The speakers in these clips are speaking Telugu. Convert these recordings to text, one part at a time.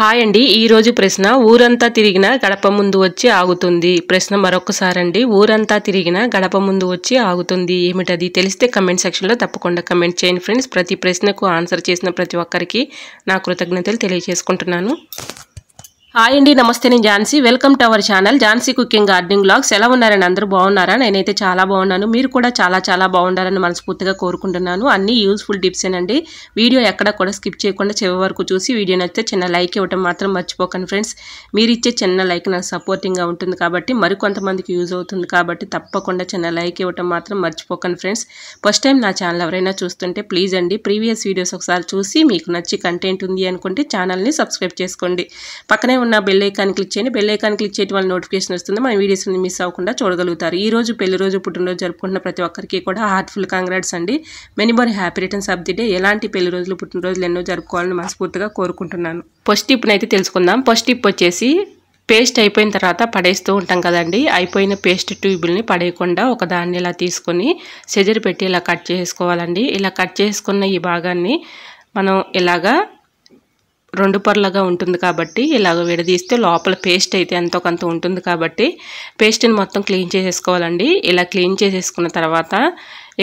హాయ్ అండి ఈరోజు ప్రశ్న ఊరంతా తిరిగిన గడప ముందు వచ్చి ఆగుతుంది ప్రశ్న మరొకసారండి ఊరంతా తిరిగిన గడప ముందు వచ్చి ఆగుతుంది ఏమిటది తెలిస్తే కమెంట్ సెక్షన్లో తప్పకుండా కమెంట్ చేయండి ఫ్రెండ్స్ ప్రతి ప్రశ్నకు ఆన్సర్ చేసిన ప్రతి ఒక్కరికి నా కృతజ్ఞతలు తెలియజేసుకుంటున్నాను హాయ్ అండి నమస్తే నేను Jhansi welcome to our channel Jhansi cooking gardening blogs ఎలా ఉన్నారని అందరూ బాగున్నారా నేనైతే చాలా బాగున్నాను మీరు కూడా చాలా చాలా బాగుండాలని మనస్ఫూర్తిగా కోరుకుంటున్నాను అన్ని యూస్ఫుల్ టిప్సేనండి వీడియో ఎక్కడ కూడా స్కిప్ చేయకుండా చివరి వరకు చూసి వీడియో నచ్చితే చిన్న లైక్ ఇవ్వడం మాత్రం మర్చిపోకండి ఫ్రెండ్స్ మీరు ఇచ్చే చిన్న లైక్ నాకు సపోర్టింగ్గా ఉంటుంది కాబట్టి మరికొంతమందికి యూజ్ అవుతుంది కాబట్టి తప్పకుండా చిన్న లైక్ ఇవ్వటం మాత్రం మర్చిపోకండి ఫ్రెండ్స్ ఫస్ట్ టైం నా ఛానల్ ఎవరైనా చూస్తుంటే ప్లీజ్ అండి ప్రీవియస్ వీడియోస్ ఒకసారి చూసి మీకు నచ్చి కంటెంట్ ఉంది అనుకుంటే ఛానల్ని సబ్స్క్రైబ్ చేసుకోండి పక్కనే ఉన్న బెల్ ఐకాన్ క్లిక్ చేయండి బెల్ ఐకాన్ క్లిక్ చేయడం వల్ల నోటిఫికేషన్ వస్తుంది మన వీడియోస్ మిస్ అవ్వకుండా చూడగలుగుతారు ఈ రోజు పెళ్లి రోజు పుట్టినరోజు జరుపుకుంటున్న ప్రతి ఒక్కరికి కూడా హార్ట్ఫుల్ కాంగ్రాట్స్ అండి many more happy returns of the day ఎలాంటి పెళ్లి రోజులు పుట్టినరోజులు ఎన్నో జరుపుకోవాలని మనస్ఫూర్తిగా కోరుకుంటున్నాను ఫస్ట్ టిప్ని అయితే తెలుసుకుందాం ఫస్ట్ టిప్ వచ్చేసి పేస్ట్ అయిపోయిన తర్వాత పడేస్తూ ఉంటాం కదండి అయిపోయిన పేస్ట్ ట్యూబుల్ని పడేయకుండా ఒక దాన్ని ఇలా తీసుకొని సెజర్ పెట్టి ఇలా కట్ చేసుకోవాలండి ఇలా కట్ చేసుకున్న ఈ భాగాన్ని మనం ఇలాగా రెండు పొరలుగా ఉంటుంది కాబట్టి ఇలాగ విడదీస్తే లోపల పేస్ట్ అయితే ఎంతో కొంత ఉంటుంది కాబట్టి పేస్ట్ని మొత్తం క్లీన్ చేసేసుకోవాలండి ఇలా క్లీన్ చేసేసుకున్న తర్వాత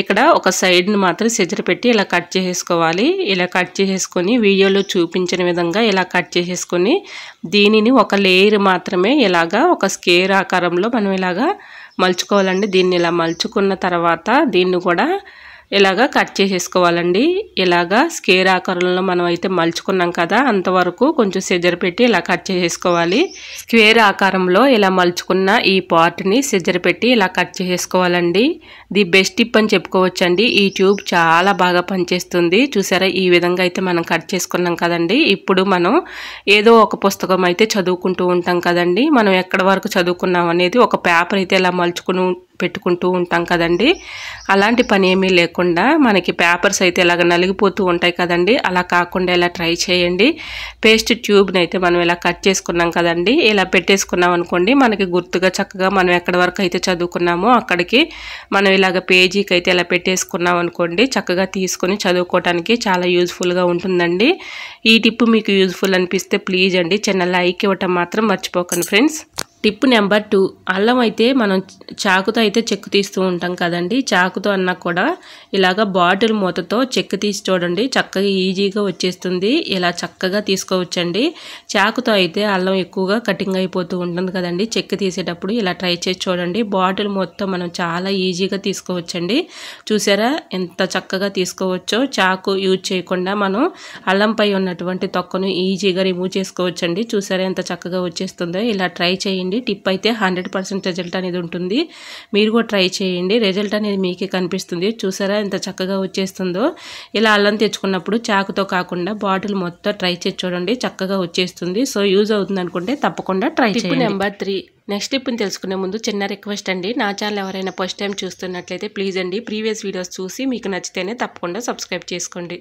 ఇక్కడ ఒక సైడ్ని మాత్రం సిజర్ పెట్టి ఇలా కట్ చేసేసుకోవాలి ఇలా కట్ చేసేసుకొని వీడియోలో చూపించిన విధంగా ఇలా కట్ చేసేసుకొని దీనిని ఒక లేయర్ మాత్రమే ఇలాగా ఒక స్కేర్ ఆకారంలో మనం ఇలాగా మలుచుకోవాలండి దీన్ని ఇలా మలుచుకున్న తర్వాత దీన్ని కూడా ఇలాగా కట్ చేసేసుకోవాలండి ఇలాగా స్కేర్ ఆకారంలో మనం అయితే మలుచుకున్నాం కదా అంతవరకు కొంచెం సిజర్ పెట్టి ఇలా కట్ చేసేసుకోవాలి స్క్వేర్ ఆకారంలో ఇలా మలుచుకున్న ఈ పార్ట్ని సిజర్ పెట్టి ఇలా కట్ చేసేసుకోవాలండి ది బెస్ట్ టిప్ అని చెప్పుకోవచ్చండి ఈ ట్యూబ్ చాలా బాగా పనిచేస్తుంది చూసారా ఈ విధంగా అయితే మనం కట్ చేసుకున్నాం కదండి ఇప్పుడు మనం ఏదో ఒక పుస్తకం అయితే చదువుకుంటూ ఉంటాం కదండి మనం ఎక్కడ వరకు చదువుకున్నాం అనేది ఒక పేపర్ అయితే ఇలా మలుచుకుని పెట్టుకుంటూ ఉంటాం కదండి అలాంటి పని ఏమీ లేకుండా మనకి పేపర్స్ అయితే ఇలాగ నలిగిపోతూ ఉంటాయి కదండి అలా కాకుండా ఇలా ట్రై చేయండి పేస్ట్ ట్యూబ్ని అయితే మనం ఇలా కట్ చేసుకున్నాం కదండి ఇలా పెట్టేసుకున్నాం అనుకోండి మనకి గుర్తుగా చక్కగా మనం ఎక్కడి వరకు అయితే చదువుకున్నామో అక్కడికి మనం ఇలాగ పేజీకి అయితే ఇలా పెట్టేసుకున్నాం అనుకోండి చక్కగా తీసుకొని చదువుకోవటానికి చాలా యూజ్ఫుల్గా ఉంటుందండి ఈ టిప్ మీకు యూజ్ఫుల్ అనిపిస్తే ప్లీజ్ అండి చిన్న లైక్ ఇవ్వటం మాత్రం మర్చిపోకండి ఫ్రెండ్స్ టిప్ నెంబర్ టూ అల్లం అయితే మనం చాకుతో అయితే చెక్కు తీస్తూ ఉంటాం కదండి చాకుతో అన్నా కూడా ఇలాగ బాటిల్ మూతతో చెక్కు తీసి చూడండి చక్కగా ఈజీగా వచ్చేస్తుంది ఇలా చక్కగా తీసుకోవచ్చండి చాకుతో అయితే అల్లం ఎక్కువగా కటింగ్ అయిపోతూ ఉంటుంది కదండి చెక్కు తీసేటప్పుడు ఇలా ట్రై చేసి చూడండి బాటిల్ మూతతో మనం చాలా ఈజీగా తీసుకోవచ్చండి చూసారా ఎంత చక్కగా తీసుకోవచ్చో చాకు యూజ్ చేయకుండా మనం అల్లంపై ఉన్నటువంటి తొక్కను ఈజీగా రిమూవ్ చేసుకోవచ్చండి చూసారా ఎంత చక్కగా వచ్చేస్తుందో ఇలా ట్రై చేయండి చేయండి టిప్ అయితే హండ్రెడ్ పర్సెంట్ రిజల్ట్ అనేది ఉంటుంది మీరు కూడా ట్రై చేయండి రిజల్ట్ అనేది మీకే కనిపిస్తుంది చూసారా ఎంత చక్కగా వచ్చేస్తుందో ఇలా అల్లం తెచ్చుకున్నప్పుడు చాకుతో కాకుండా బాటిల్ మొత్తం ట్రై చేసి చూడండి చక్కగా వచ్చేస్తుంది సో యూజ్ అవుతుంది అనుకుంటే తప్పకుండా ట్రై చేయండి నెంబర్ త్రీ నెక్స్ట్ టిప్ని తెలుసుకునే ముందు చిన్న రిక్వెస్ట్ అండి నా ఛానల్ ఎవరైనా ఫస్ట్ టైం చూస్తున్నట్లయితే ప్లీజ్ అండి ప్రీవియస్ వీడియోస్ చూసి మీకు నచ్చితేనే తప్పకుండా సబ్స్క్రైబ్ చేసుకోండి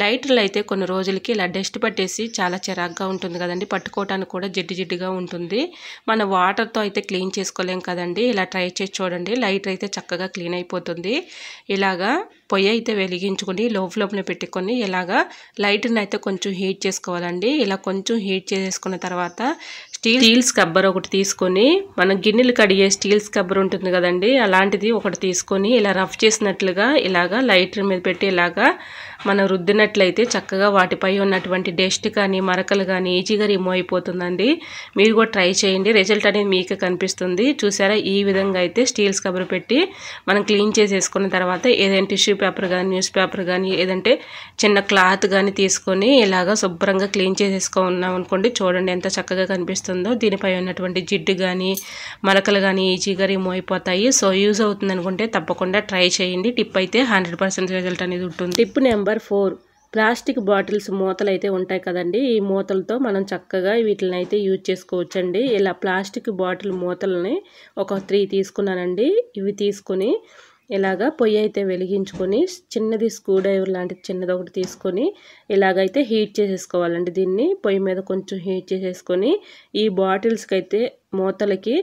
లైటర్లు అయితే కొన్ని రోజులకి ఇలా డస్ట్ పట్టేసి చాలా చిరాగ్గా ఉంటుంది కదండి పట్టుకోవటానికి కూడా జిడ్డు జిడ్డుగా ఉంటుంది మన వాటర్తో అయితే క్లీన్ చేసుకోలేం కదండి ఇలా ట్రై చేసి చూడండి లైటర్ అయితే చక్కగా క్లీన్ అయిపోతుంది ఇలాగా పొయ్యి అయితే వెలిగించుకొని లోపు లోపల పెట్టుకొని ఇలాగా లైట్ని అయితే కొంచెం హీట్ చేసుకోవాలండి ఇలా కొంచెం హీట్ చేసుకున్న తర్వాత స్టీల్ స్టీల్ స్కబ్బర్ ఒకటి తీసుకొని మన గిన్నెలు కడిగే స్టీల్ స్కబ్బర్ ఉంటుంది కదండి అలాంటిది ఒకటి తీసుకొని ఇలా రఫ్ చేసినట్లుగా ఇలాగా లైటర్ మీద పెట్టి ఇలాగా మనం రుద్దినట్లయితే చక్కగా వాటిపై ఉన్నటువంటి డస్ట్ కానీ మరకలు కానీ ఈజీగా రిమూవ్ అయిపోతుందండి మీరు కూడా ట్రై చేయండి రిజల్ట్ అనేది మీకే కనిపిస్తుంది చూసారా ఈ విధంగా అయితే స్టీల్ స్కబ్బర్ పెట్టి మనం క్లీన్ చేసేసుకున్న తర్వాత ఏదైనా టిష్యూ పేపర్ కానీ న్యూస్ పేపర్ కానీ ఏదంటే చిన్న క్లాత్ కానీ తీసుకొని ఇలాగా శుభ్రంగా క్లీన్ చేసేసుకున్నాం అనుకోండి చూడండి ఎంత చక్కగా కనిపిస్తుంది వస్తుందో దీనిపై ఉన్నటువంటి జిడ్డు కానీ మలకలు కానీ ఈజీగా రిమూవ్ అయిపోతాయి సో యూజ్ అవుతుంది అనుకుంటే తప్పకుండా ట్రై చేయండి టిప్ అయితే హండ్రెడ్ పర్సెంట్ రిజల్ట్ అనేది ఉంటుంది tip number four plastic bottles మూతలు అయితే ఉంటాయి కదండి ఈ మూతలతో మనం చక్కగా వీటిని అయితే యూజ్ చేసుకోవచ్చండి ఇలా ప్లాస్టిక్ బాటిల్ మూతలని ఒక త్రీ తీసుకున్నానండి ఇవి తీసుకుని ఇలాగ పొయ్యి అయితే వెలిగించుకొని చిన్నది స్క్రూ డ్రైవర్ లాంటిది చిన్నది ఒకటి తీసుకొని ఇలాగైతే హీట్ చేసేసుకోవాలండి దీన్ని పొయ్యి మీద కొంచెం హీట్ చేసేసుకొని ఈ బాటిల్స్కి అయితే మూతలకి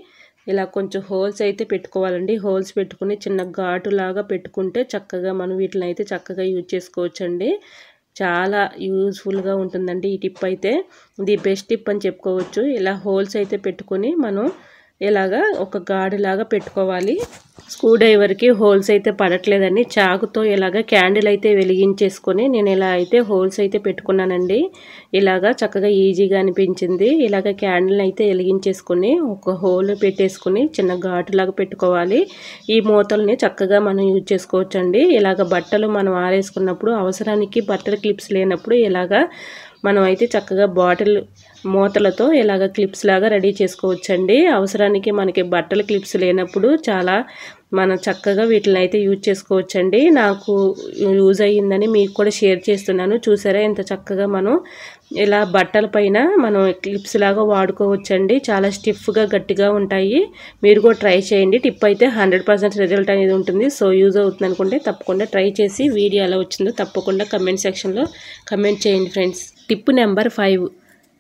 ఇలా కొంచెం హోల్స్ అయితే పెట్టుకోవాలండి హోల్స్ పెట్టుకుని చిన్న ఘాటు లాగా పెట్టుకుంటే చక్కగా మనం వీటిని అయితే చక్కగా యూజ్ చేసుకోవచ్చండి చాలా యూజ్ఫుల్గా ఉంటుందండి ఈ టిప్ అయితే ది బెస్ట్ టిప్ అని చెప్పుకోవచ్చు ఇలా హోల్స్ అయితే పెట్టుకొని మనం ఇలాగా ఒక గాడిలాగా పెట్టుకోవాలి స్క్రూ డ్రైవర్కి హోల్స్ అయితే పడట్లేదని చాకుతో ఇలాగ క్యాండిల్ అయితే వెలిగించేసుకొని నేను ఇలా అయితే హోల్స్ అయితే పెట్టుకున్నానండి ఇలాగ చక్కగా ఈజీగా అనిపించింది ఇలాగ క్యాండిల్ అయితే వెలిగించేసుకొని ఒక హోల్ పెట్టేసుకొని చిన్న ఘాటులాగా పెట్టుకోవాలి ఈ మూతల్ని చక్కగా మనం యూజ్ చేసుకోవచ్చండి ఇలాగ బట్టలు మనం ఆరేసుకున్నప్పుడు అవసరానికి బట్టల క్లిప్స్ లేనప్పుడు ఇలాగ మనం అయితే చక్కగా బాటిల్ మూతలతో ఇలాగ క్లిప్స్ లాగా రెడీ చేసుకోవచ్చండి అవసరానికి మనకి బట్టల క్లిప్స్ లేనప్పుడు చాలా మనం చక్కగా వీటిని అయితే యూజ్ చేసుకోవచ్చండి నాకు యూజ్ అయ్యిందని మీకు కూడా షేర్ చేస్తున్నాను చూసారా ఎంత చక్కగా మనం ఇలా బట్టల పైన మనం క్లిప్స్ లాగా వాడుకోవచ్చండి చాలా స్టిఫ్గా గట్టిగా ఉంటాయి మీరు కూడా ట్రై చేయండి టిప్ అయితే హండ్రెడ్ రిజల్ట్ అనేది ఉంటుంది సో యూజ్ అవుతుంది అనుకుంటే తప్పకుండా ట్రై చేసి వీడియో ఎలా వచ్చిందో తప్పకుండా కమెంట్ సెక్షన్లో కమెంట్ చేయండి friends tip number five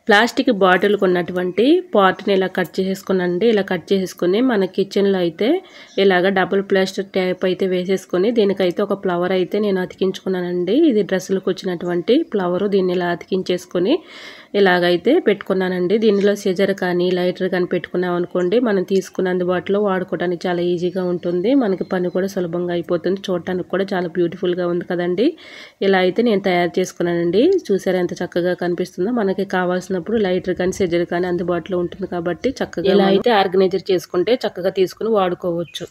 plastic బాటిల్కి ఉన్నటువంటి పార్ట్ని ఇలా కట్ చేసేసుకునండి ఇలా కట్ చేసేసుకుని మన కిచెన్లో అయితే ఇలాగ డబుల్ ప్లాస్టర్ ట్యాప్ అయితే వేసేసుకొని దీనికైతే ఒక ఫ్లవర్ అయితే నేను అతికించుకున్నానండి ఇది డ్రెస్సులకు వచ్చినటువంటి ఫ్లవరు దీన్ని ఇలా అతికించేసుకొని ఇలాగైతే పెట్టుకున్నానండి దీనిలో సిజర్ కానీ లైటర్ కానీ పెట్టుకున్నాం అనుకోండి మనం తీసుకున్న అందుబాటులో వాడుకోవడానికి చాలా ఈజీగా ఉంటుంది మనకి పని కూడా సులభంగా అయిపోతుంది చూడటానికి కూడా చాలా బ్యూటిఫుల్గా ఉంది కదండి ఇలా అయితే నేను తయారు చేసుకున్నానండి చూసారా ఎంత చక్కగా కనిపిస్తుందో మనకి కావాల్సినప్పుడు లైటర్ కానీ సిజర్ కానీ అందుబాటులో ఉంటుంది కాబట్టి చక్కగా ఇలా అయితే ఆర్గనైజర్ చేసుకుంటే చక్కగా తీసుకుని వాడుకోవచ్చు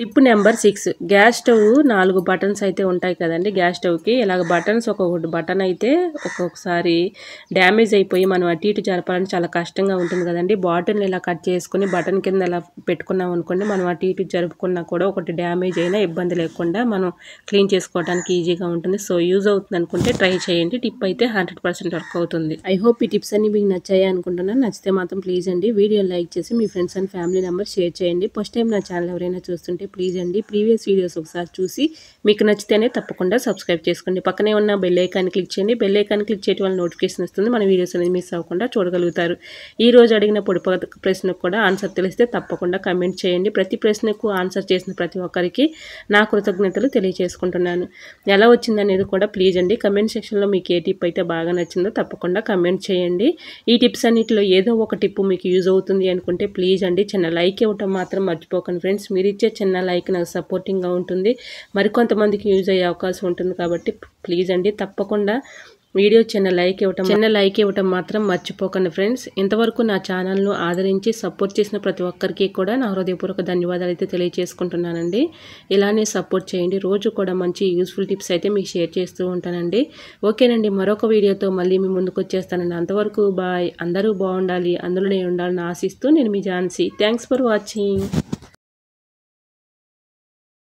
tip number six gas stove నాలుగు బటన్స్ అయితే ఉంటాయి కదండి గ్యాస్ స్టవ్కి ఇలాగ బటన్స్ ఒక్కొక్కటి బటన్ అయితే ఒక్కొక్కసారి డ్యామేజ్ అయిపోయి మనం అటు ఇటు జరపాలంటే చాలా కష్టంగా ఉంటుంది కదండి బాటిల్ని ఇలా కట్ చేసుకుని బటన్ కింద ఇలా పెట్టుకున్నాం అనుకోండి మనం అటు ఇటు జరుపుకున్నా కూడా ఒకటి డ్యామేజ్ అయినా ఇబ్బంది లేకుండా మనం క్లీన్ చేసుకోవడానికి ఈజీగా ఉంటుంది సో యూజ్ అవుతుంది అనుకుంటే ట్రై చేయండి టిప్ అయితే హండ్రెడ్ పర్సెంట్ వర్క్ అవుతుంది ఐ హోప్ ఈ టిప్స్ అన్ని మీకు నచ్చాయి అనుకుంటున్నాను నచ్చితే మాత్రం ప్లీజ్ అండి వీడియో లైక్ చేసి మీ friends and family number share చేయండి ఫస్ట్ టైం నా ఛానల్ ఎవరైనా చూస్తుంటే ప్లీజ్ అండి ప్రీవియస్ వీడియోస్ ఒకసారి చూసి మీకు నచ్చితేనే తప్పకుండా సబ్స్క్రైబ్ చేసుకోండి పక్కనే ఉన్న బెల్లైకాన్ క్లిక్ చేయండి బెల్లైకాన్ క్లిక్ చేయడం వల్ల నోటిఫికేషన్ వస్తుంది మన వీడియోస్ అనేది మిస్ అవ్వకుండా చూడగలుగుతారు ఈ రోజు అడిగిన పొడి ప్రశ్నకు కూడా ఆన్సర్ తెలిస్తే తప్పకుండా కమెంట్ చేయండి ప్రతి ప్రశ్నకు ఆన్సర్ చేసిన ప్రతి ఒక్కరికి నా కృతజ్ఞతలు తెలియజేసుకుంటున్నాను ఎలా వచ్చిందనేది కూడా ప్లీజ్ అండి కమెంట్ సెక్షన్లో మీకు ఏ టిప్ అయితే బాగా నచ్చిందో తప్పకుండా కమెంట్ చేయండి ఈ టిప్స్ అన్నింటిలో ఏదో ఒక టిప్ మీకు యూజ్ అవుతుంది అనుకుంటే ప్లీజ్ అండి చిన్న లైక్ ఇవ్వటం మాత్రం మర్చిపోకండి ఫ్రెండ్స్ మీరు ఇచ్చే చిన్న ఏదైనా లైక్ నాకు సపోర్టింగ్గా ఉంటుంది మరికొంతమందికి యూజ్ అయ్యే అవకాశం ఉంటుంది కాబట్టి ప్లీజ్ అండి తప్పకుండా వీడియో చిన్న లైక్ ఇవ్వటం చిన్న లైక్ ఇవ్వటం మాత్రం మర్చిపోకండి ఫ్రెండ్స్ ఇంతవరకు నా ఛానల్ను ఆదరించి సపోర్ట్ చేసిన ప్రతి ఒక్కరికి కూడా నా హృదయపూర్వక ధన్యవాదాలు అయితే తెలియజేసుకుంటున్నానండి ఇలానే సపోర్ట్ చేయండి రోజు కూడా మంచి యూస్ఫుల్ టిప్స్ అయితే మీకు షేర్ చేస్తూ ఉంటానండి ఓకేనండి మరొక వీడియోతో మళ్ళీ మీ ముందుకు వచ్చేస్తానండి అంతవరకు బాయ్ అందరూ బాగుండాలి అందులోనే ఉండాలని ఆశిస్తూ నేను మీ ఝాన్సీ థ్యాంక్స్ ఫర్ వాచింగ్